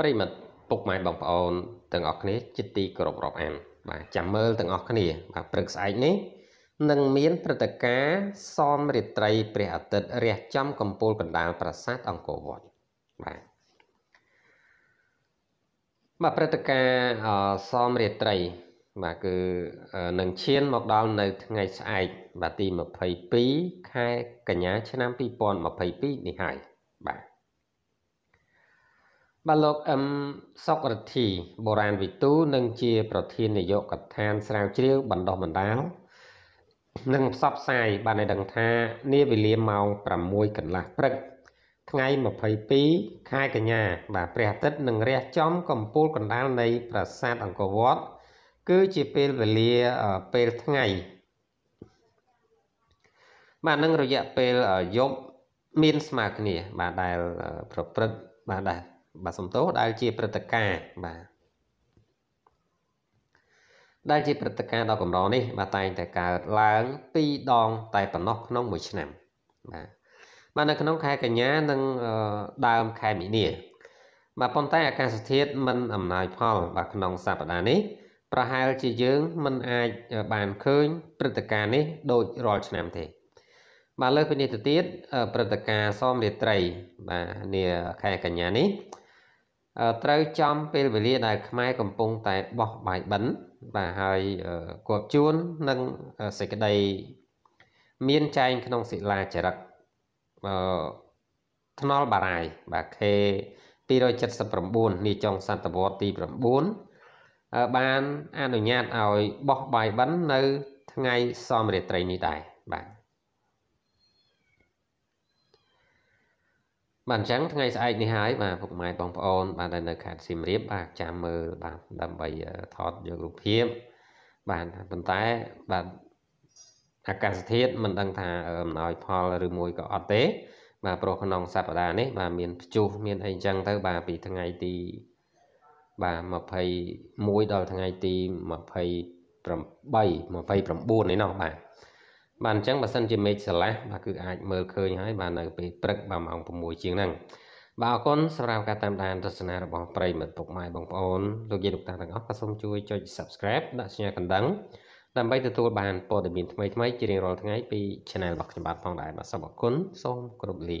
ប្រិមិត្តពុកម៉ែបងប្អូនទាំងអស់គ្នាជាទីគោរពរាប់អានបាទចាំមើលទាំងអស់គ្នា បាទព្រឹកស្អែកនេះនឹងមានព្រឹត្តិការណ៍សមរាត្រីព្រះអាទិត្យរះចំកំពូលកណ្ដាលប្រាសាទអង្គរវត្តបាទបាទព្រឹត្តិការណ៍សមរាត្រីបាទគឺនឹងឈានមកដល់នៅថ្ងៃស្អែកបាទទី22ខែកញ្ញាឆ្នាំ2022នេះហើយបាទបាទលោកអឹមសុករទ្ធីបុរាណវិទូនិងជាប្រធាននាយកដ្ឋានស្រាវជ្រាវ បណ្ដោះបណ្ដាលនិងផ្សព្វផ្សាយបានឲ្យដឹងថា នាវេលាម៉ោង6កន្លះព្រឹក ថ្ងៃ22ខែកញ្ញាបាទព្រះអាទិត្យនឹងរះចំ កំពូលកណ្ដាលនៃ ប្រាសាទអង្គរវត្តគឺជាពេលវេលាពេលថ្ងៃ បាទនឹងរយៈពេលយប់មានស្មើគ្នាបាទដែលប្រព្រឹត្តបាទដែរបាទសំទោសដែលជាព្រឹត្តិការណ៍បាទដែលជាព្រឹត្តិការណ៍ដ៏កម្រនេះ បាទតែងតែកើតឡើង2ដង តែប៉ុណ្ណោះក្នុងមួយឆ្នាំ បាទបាទនៅក្នុងខែកញ្ញានិងដើមខែមីនា បាទប៉ុន្តែអាកាសធាតុមិនអំណោយផល បាទក្នុងសប្តាហ៍នេះប្រហែលជាយើង មិនអាចបានឃើញព្រឹត្តិការណ៍នេះដូចរាល់ឆ្នាំទេបាទលើពីនេះទៅទៀតព្រឹត្តិការណ៍សមរាត្រីបាទនាខែកញ្ញានេះ ត្រូវចំពេលវេលាដែលខ្មែរកំពុងតែបោះបាយបិណ្ឌបាទហើយគបជួននិងសេចក្តីមានចែងក្នុងសិលាចារឹកអឺថ្នល់បារាយ បាទ K 279នេះចុងសតវត្សទី9បានអនុញ្ញាតឲ្យបោះបាយបិណ្ឌនៅថ្ងៃសមរាត្រីនេះដែរបាទបាទអញ្ចឹងថ្ងៃស្អែកនេះហើយបាទពុកម៉ែបងប្អូន បាទដែលនៅខេត្តសៀមរាបបាទចាំមើលបាទដើម្បីថតយករូបភាពបាទប៉ុន្តែបាទអាកាសធាតុមិនដឹងថាអំណោយផលឬមួយក៏អត់ទេបាទព្រោះក្នុងសប្តាហ៍នេះបាទមានព្យុះមានអីអញ្ចឹងទៅបាទពីថ្ងៃទីបាទ21ដល់ថ្ងៃទី28 29នេះណោះបាទបាទអញ្ចឹងបើសិនជាមេឃស្រឡះបាទគឺអាចមើលឃើញហើយបាទនៅពេលព្រឹកបាទម៉ោង6ជាងហ្នឹងបាទអរគុណសម្រាប់ការតាមដានទស្សនារបស់ប្រិយមិត្តពុកម៉ែបងប្អូនលោកយាយលោកតាទាំងអស់ក៏សូមជួយចុច Subscribe ដាក់សញ្ញាកណ្ដឹងដើម្បីទទួលបានព័ត៌មានថ្មីៗជារៀងរាល់ថ្ងៃពី Channel របស់ខ្ញុំបាទផងដែរបាទសូមអរគុណសូមគោរពលា